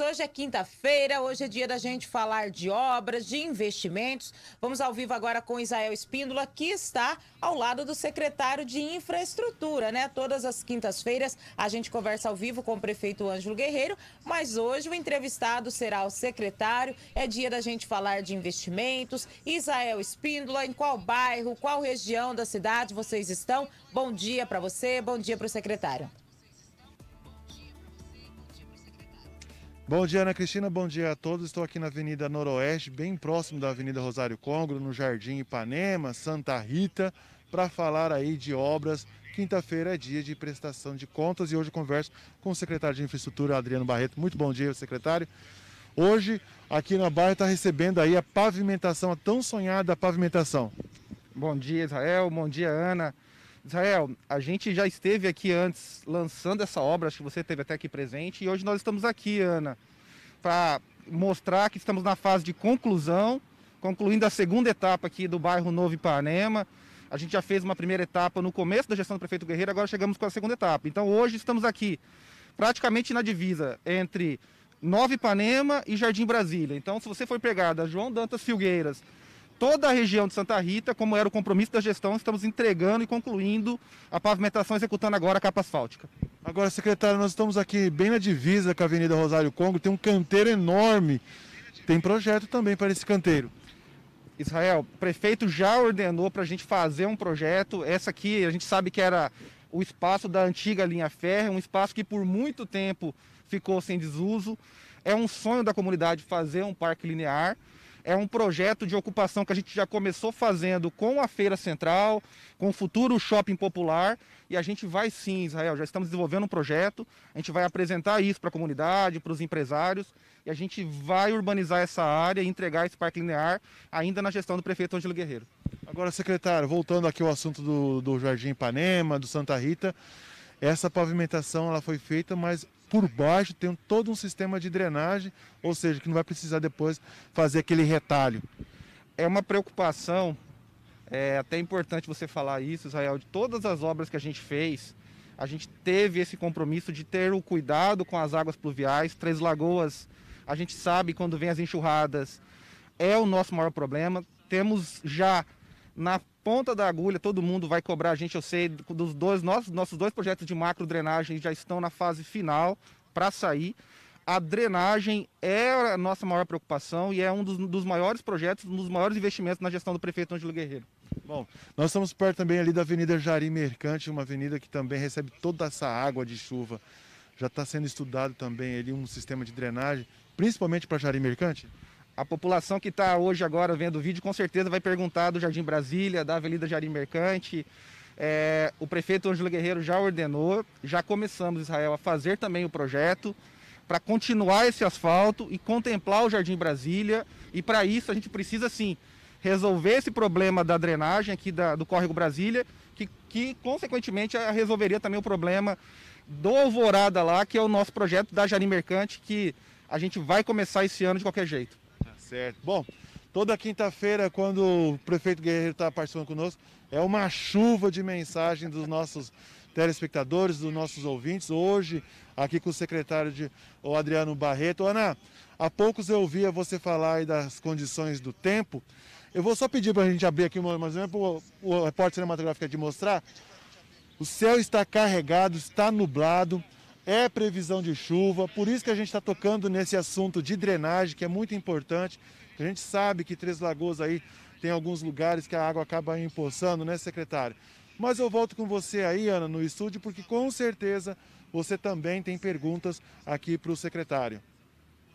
hoje é quinta-feira, hoje é dia da gente falar de obras, de investimentos. Vamos ao vivo agora com Isael Espíndola, que está ao lado do secretário de Infraestrutura, né? Todas as quintas-feiras a gente conversa ao vivo com o prefeito Ângelo Guerreiro, mas hoje o entrevistado será o secretário. É dia da gente falar de investimentos. Isael Espíndola, em qual bairro, qual região da cidade vocês estão? Bom dia para você, bom dia para o secretário. Bom dia, Ana Cristina. Bom dia a todos. Estou aqui na Avenida Noroeste, bem próximo da Avenida Rosário Congro, no Jardim Ipanema, Santa Rita, para falar aí de obras. Quinta-feira é dia de prestação de contas e hoje converso com o secretário de Infraestrutura, Adriano Barreto. Muito bom dia, secretário. Hoje, aqui na Barra, está recebendo aí a pavimentação, a tão sonhada pavimentação. Bom dia, Israel. Bom dia, Ana. Israel, a gente já esteve aqui antes lançando essa obra, acho que você esteve até aqui presente, e hoje nós estamos aqui, Ana, para mostrar que estamos na fase de conclusão, concluindo a segunda etapa aqui do bairro Novo Ipanema. A gente já fez uma primeira etapa no começo da gestão do prefeito Guerreiro, agora chegamos com a segunda etapa. Então hoje estamos aqui praticamente na divisa entre Nova Ipanema e Jardim Brasília. Então, se você for pegar da João Dantas Filgueiras toda a região de Santa Rita, como era o compromisso da gestão, estamos entregando e concluindo a pavimentação, executando agora a capa asfáltica. Agora, secretário, nós estamos aqui bem na divisa com a Avenida Rosário Congo, tem um canteiro enorme. Tem projeto também para esse canteiro. Israel, o prefeito já ordenou para a gente fazer um projeto. Essa aqui, a gente sabe que era o espaço da antiga linha férrea, um espaço que por muito tempo ficou sem desuso. É um sonho da comunidade fazer um parque linear. É um projeto de ocupação que a gente já começou fazendo com a Feira Central, com o futuro Shopping Popular. E a gente vai sim, Israel, já estamos desenvolvendo um projeto. A gente vai apresentar isso para a comunidade, para os empresários. E a gente vai urbanizar essa área e entregar esse parque linear ainda na gestão do prefeito Ângelo Guerreiro. Agora, secretário, voltando aqui ao assunto do, do Jardim Ipanema, do Santa Rita. Essa pavimentação ela foi feita, mas por baixo tem todo um sistema de drenagem, ou seja, que não vai precisar depois fazer aquele retalho. É uma preocupação, é até importante você falar isso, Israel, de todas as obras que a gente fez, a gente teve esse compromisso de ter o cuidado com as águas pluviais, Três Lagoas, a gente sabe quando vem as enxurradas, é o nosso maior problema. Temos já na ponta da agulha, todo mundo vai cobrar a gente. Eu sei dos dois nossos, nossos dois projetos de macro drenagem já estão na fase final para sair. A drenagem é a nossa maior preocupação e é um dos, dos maiores projetos, um dos maiores investimentos na gestão do prefeito Ângelo Guerreiro. Bom, nós estamos perto também ali da Avenida Jari Mercante, uma avenida que também recebe toda essa água de chuva. Já está sendo estudado também ali um sistema de drenagem, principalmente para Jari Mercante? A população que está hoje agora vendo o vídeo com certeza vai perguntar do Jardim Brasília, da Avenida Jardim Mercante. É, o prefeito Ângelo Guerreiro já ordenou, já começamos, Israel, a fazer também o projeto para continuar esse asfalto e contemplar o Jardim Brasília. E para isso a gente precisa sim resolver esse problema da drenagem aqui da, do córrego Brasília, que, que consequentemente resolveria também o problema do Alvorada lá, que é o nosso projeto da Jardim Mercante, que a gente vai começar esse ano de qualquer jeito certo. Bom, toda quinta-feira, quando o prefeito Guerreiro está participando conosco, é uma chuva de mensagem dos nossos telespectadores, dos nossos ouvintes. Hoje, aqui com o secretário de o Adriano Barreto. Ana, há poucos eu ouvia você falar aí das condições do tempo. Eu vou só pedir para a gente abrir aqui mais um menos é para o repórter cinematográfico é de mostrar. O céu está carregado, está nublado é previsão de chuva, por isso que a gente está tocando nesse assunto de drenagem, que é muito importante. A gente sabe que Três Lagoas aí tem alguns lugares que a água acaba empoçando, né, secretário? Mas eu volto com você aí, Ana, no estúdio, porque com certeza você também tem perguntas aqui para o secretário.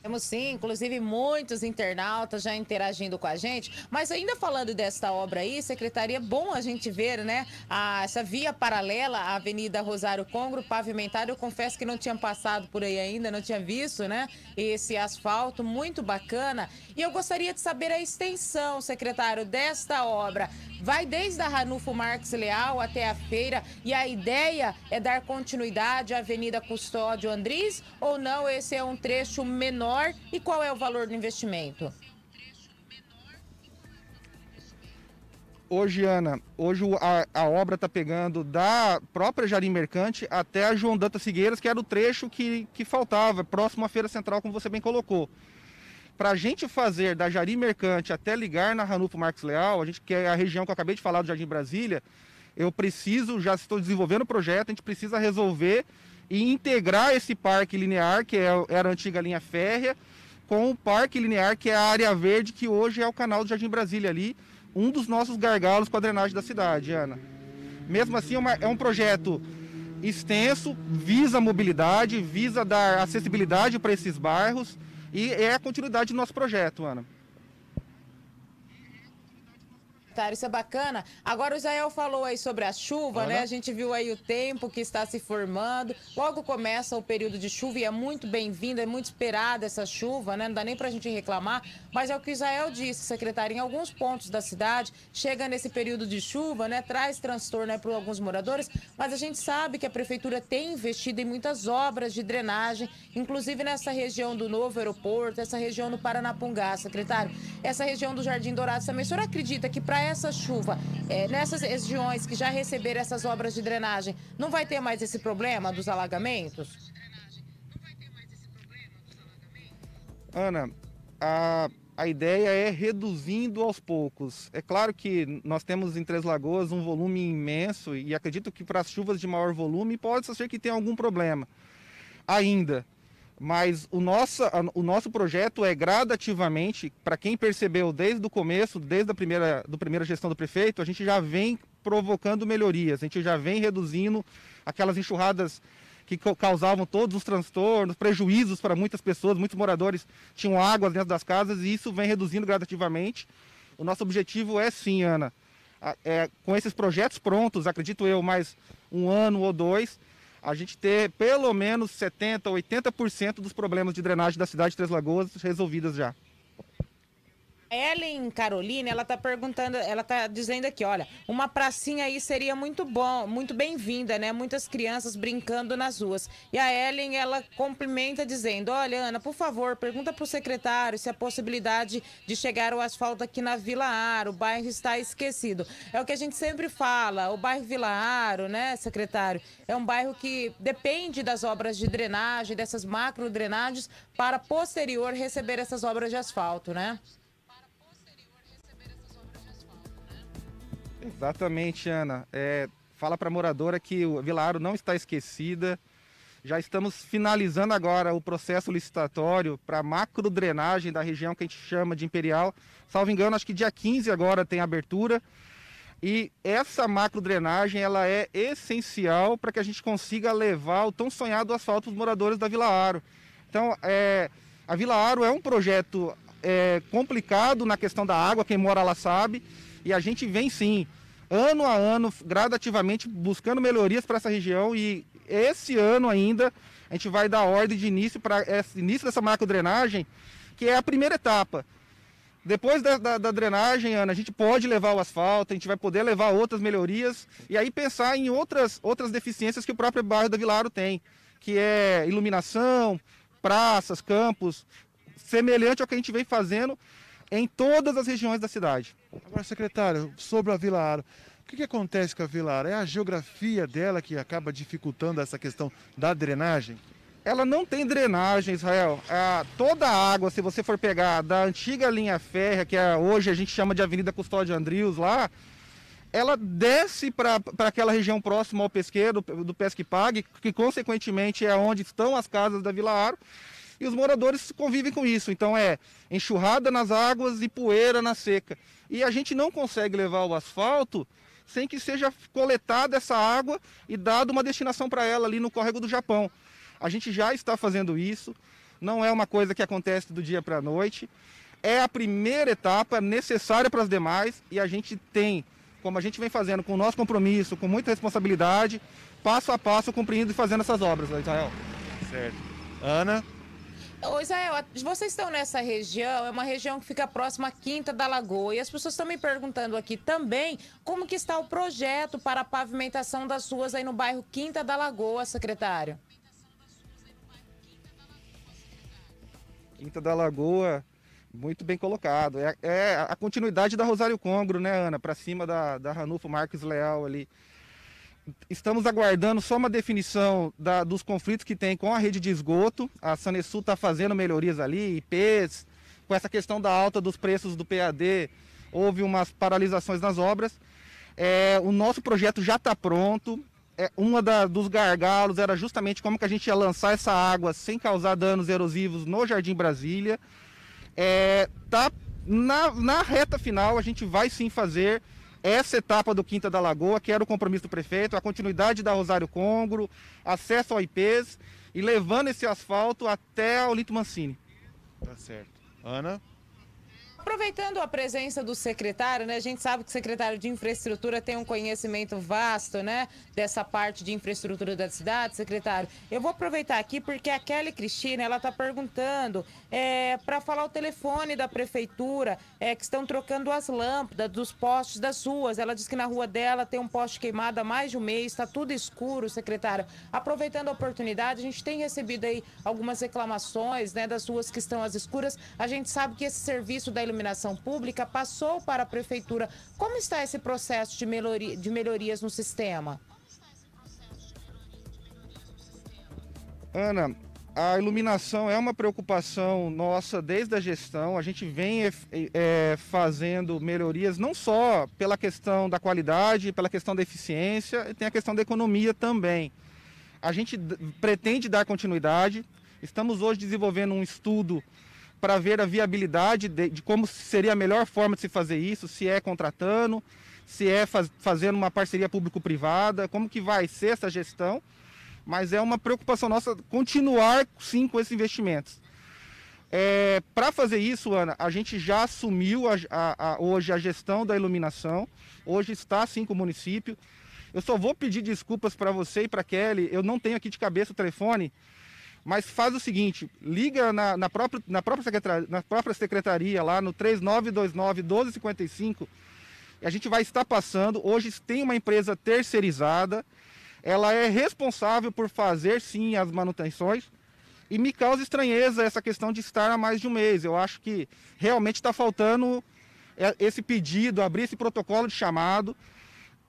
Temos sim, inclusive muitos internautas já interagindo com a gente. Mas ainda falando desta obra aí, secretaria, bom a gente ver, né? A, essa via paralela à Avenida Rosário Congro, pavimentada. Eu confesso que não tinha passado por aí ainda, não tinha visto, né? Esse asfalto, muito bacana. E eu gostaria de saber a extensão, secretário, desta obra. Vai desde a Ranulfo Marques Leal até a feira e a ideia é dar continuidade à Avenida Custódio Andriz ou não? Esse é um trecho menor menor e qual é o valor do investimento? Hoje, Ana, hoje a, a obra está pegando da própria Jari Mercante até a João Danta Figueiras, que era o trecho que, que faltava, próximo à Feira Central, como você bem colocou para a gente fazer da Jari Mercante até ligar na Ranulfo Marques Leal, a gente que é a região que eu acabei de falar do Jardim Brasília, eu preciso, já estou desenvolvendo o projeto, a gente precisa resolver e integrar esse parque linear, que é era a antiga linha férrea, com o parque linear, que é a área verde, que hoje é o canal do Jardim Brasília ali, um dos nossos gargalos com a drenagem da cidade, Ana. Mesmo assim, é uma, é um projeto extenso, visa mobilidade, visa dar acessibilidade para esses bairros e é a continuidade do nosso projeto, Ana hectare. Tá, isso é bacana. Agora o Israel falou aí sobre a chuva, Ana. né? A gente viu aí o tempo que está se formando. Logo começa o período de chuva e é muito bem-vinda, é muito esperada essa chuva, né? Não dá nem para a gente reclamar. Mas é o que o Israel disse, secretário, em alguns pontos da cidade, chega nesse período de chuva, né? Traz transtorno né, para alguns moradores, mas a gente sabe que a prefeitura tem investido em muitas obras de drenagem, inclusive nessa região do novo aeroporto, essa região do Paranapungá, secretário. Essa região do Jardim Dourado também. O senhor acredita que para essa chuva, é, nessas regiões que já receberam essas obras de drenagem, não vai ter mais esse problema dos alagamentos? Ana, a, a ideia é reduzindo aos poucos. É claro que nós temos em Três Lagoas um volume imenso e acredito que para as chuvas de maior volume pode ser que tenha algum problema ainda mas o, nosso o nosso projeto é gradativamente, para quem percebeu desde o começo, desde a primeira, do primeira gestão do prefeito, a gente já vem provocando melhorias, a gente já vem reduzindo aquelas enxurradas que causavam todos os transtornos, prejuízos para muitas pessoas, muitos moradores tinham água dentro das casas e isso vem reduzindo gradativamente. O nosso objetivo é sim, Ana, é, com esses projetos prontos, acredito eu, mais um ano ou dois, a gente ter pelo menos 70%, 80% dos problemas de drenagem da cidade de Três Lagoas resolvidas já. Ellen Caroline, ela tá perguntando, ela tá dizendo aqui, olha, uma pracinha aí seria muito bom, muito bem-vinda, né? Muitas crianças brincando nas ruas. E a Ellen, ela cumprimenta dizendo, olha, Ana, por favor, pergunta pro secretário se a possibilidade de chegar o asfalto aqui na Vila Aro, o bairro está esquecido. É o que a gente sempre fala, o bairro Vila Aro, né, secretário? É um bairro que depende das obras de drenagem, dessas macro drenagens, para posterior receber essas obras de asfalto, né? Exatamente, Ana. É, fala para a moradora que o Vilaro não está esquecida. Já estamos finalizando agora o processo licitatório para macro drenagem da região que a gente chama de Imperial. Salvo engano, acho que dia 15 agora tem abertura. E essa macro drenagem ela é essencial para que a gente consiga levar o tão sonhado asfalto para os moradores da Vila Aro. Então, é, a Vila Aro é um projeto é, complicado na questão da água, quem mora lá sabe. E a gente vem sim, ano a ano, gradativamente buscando melhorias para essa região e esse ano ainda a gente vai dar ordem de início para início dessa macro drenagem que é a primeira etapa. Depois da, da, da, drenagem, Ana, a gente pode levar o asfalto, a gente vai poder levar outras melhorias e aí pensar em outras, outras deficiências que o próprio bairro da Vilaro tem, que é iluminação, praças, campos, semelhante ao que a gente vem fazendo em todas as regiões da cidade. Agora, secretário, sobre a Vila Aro. O que, que acontece com a Vila Aro? É a geografia dela que acaba dificultando essa questão da drenagem? ela não tem drenagem, Israel. É, toda a água, se você for pegar da antiga linha férrea, que é, hoje a gente chama de Avenida Custódio Andrius lá, ela desce para aquela região próxima ao pesqueiro, do, do Pesque Pague, que consequentemente é onde estão as casas da Vila Aro e os moradores convivem com isso. Então é enxurrada nas águas e poeira na seca. E a gente não consegue levar o asfalto sem que seja coletada essa água e dada uma destinação para ela ali no córrego do Japão. A gente já está fazendo isso, não é uma coisa que acontece do dia para a noite. É a primeira etapa necessária para as demais e a gente tem, como a gente vem fazendo com o nosso compromisso, com muita responsabilidade, passo a passo cumprindo e fazendo essas obras, Israel. Certo. Ana? Ô Israel, vocês estão nessa região, é uma região que fica próxima à Quinta da Lagoa, e as pessoas estão me perguntando aqui também como que está o projeto para a pavimentação das ruas aí no bairro Quinta da Lagoa, secretário. Quinta da Lagoa, muito bem colocado. É, é a continuidade da Rosário Congro, né, Ana? Para cima da, da Ranulfo Marques Leal ali estamos aguardando só uma definição da, dos conflitos que tem com a rede de esgoto. A Sanesul está fazendo melhorias ali, IPs, com essa questão da alta dos preços do PAD, houve umas paralisações nas obras. É, o nosso projeto já está pronto. É, uma dos gargalos era justamente como que a gente ia lançar essa água sem causar danos erosivos no Jardim Brasília. É, tá na, na reta final, a gente vai sim fazer essa etapa do Quinta da Lagoa, que era o compromisso do prefeito, a continuidade da Rosário Congro, acesso ao IPs e levando esse asfalto até ao Lito Mancini. Tá certo. Ana? Aproveitando a presença do secretário, né, a gente sabe que o secretário de infraestrutura tem um conhecimento vasto, né, dessa parte de infraestrutura da cidade, secretário. Eu vou aproveitar aqui porque a Kelly Cristina, ela está perguntando é, para falar o telefone da prefeitura, é, que estão trocando as lâmpadas dos postes das ruas. Ela diz que na rua dela tem um poste queimado há mais de um mês, está tudo escuro, secretário. Aproveitando a oportunidade, a gente tem recebido aí algumas reclamações, né, das ruas que estão às escuras. A gente sabe que esse serviço da iluminação iluminação pública passou para a prefeitura. Como está esse processo de, melhoria, de melhorias no sistema? Ana, a iluminação é uma preocupação nossa desde a gestão. A gente vem é, fazendo melhorias não só pela questão da qualidade, pela questão da eficiência, tem a questão da economia também. A gente pretende dar continuidade. Estamos hoje desenvolvendo um estudo para ver a viabilidade de, de, como seria a melhor forma de se fazer isso, se é contratando, se é faz, fazendo uma parceria público-privada, como que vai ser essa gestão. Mas é uma preocupação nossa continuar sim com esses investimentos. É, para fazer isso, Ana, a gente já assumiu a, a, a, hoje a gestão da iluminação. Hoje está sim com o município. Eu só vou pedir desculpas para você e para Kelly. Eu não tenho aqui de cabeça o telefone mas faz o seguinte, liga na, na, própria, na, própria, secretaria, na própria secretaria lá no 3929 1255. A gente vai estar passando. Hoje tem uma empresa terceirizada. Ela é responsável por fazer sim as manutenções. E me causa estranheza essa questão de estar há mais de um mês. Eu acho que realmente está faltando é, esse pedido, abrir esse protocolo de chamado.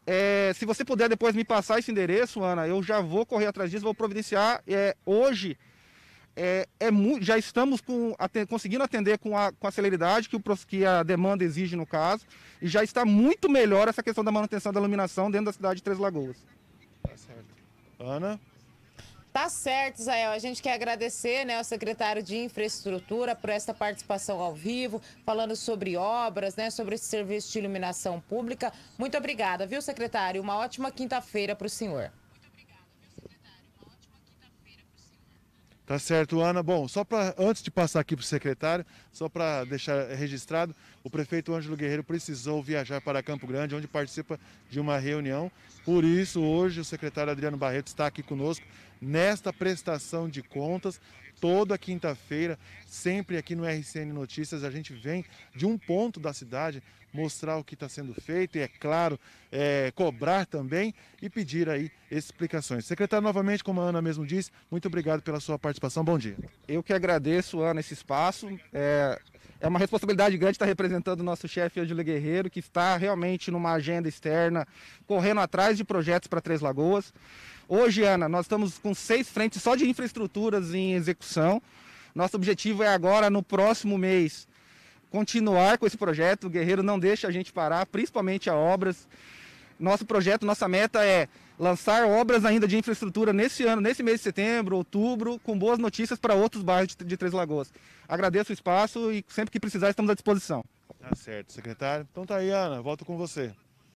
É, se você puder depois me passar esse endereço, Ana, eu já vou correr atrás disso, vou providenciar. É, hoje é, é, já estamos com, conseguindo atender com a, com a celeridade que, o, que a demanda exige no caso, e já está muito melhor essa questão da manutenção da iluminação dentro da cidade de Três Lagoas. Tá certo. Ana? Tá certo, Zael. A gente quer agradecer né, ao secretário de Infraestrutura por esta participação ao vivo, falando sobre obras, né, sobre esse serviço de iluminação pública. Muito obrigada, viu, secretário? Uma ótima quinta-feira para o senhor. Tá certo, Ana. Bom, só para antes de passar aqui para o secretário, só para deixar registrado, o prefeito Ângelo Guerreiro precisou viajar para Campo Grande, onde participa de uma reunião. Por isso, hoje o secretário Adriano Barreto está aqui conosco nesta prestação de contas toda quinta-feira, sempre aqui no RCN Notícias, a gente vem de um ponto da cidade mostrar o que está sendo feito e, é claro, é, cobrar também e pedir aí explicações. Secretário, novamente, como a Ana mesmo disse, muito obrigado pela sua participação. Bom dia. Eu que agradeço, Ana, esse espaço. É, é uma responsabilidade grande estar representando o nosso chefe Ângelo Guerreiro, que está realmente numa agenda externa, correndo atrás de projetos para Três Lagoas. Hoje, Ana, nós estamos com seis frentes só de infraestruturas em execução. Nosso objetivo é agora, no próximo mês, continuar com esse projeto. O Guerreiro não deixa a gente parar, principalmente a obras. Nosso projeto, nossa meta é lançar obras ainda de infraestrutura nesse ano, nesse mês de setembro, outubro, com boas notícias para outros bairros de, de Três Lagoas. Agradeço o espaço e sempre que precisar estamos à disposição. Tá certo, secretário. Então tá aí, Ana, volto com você.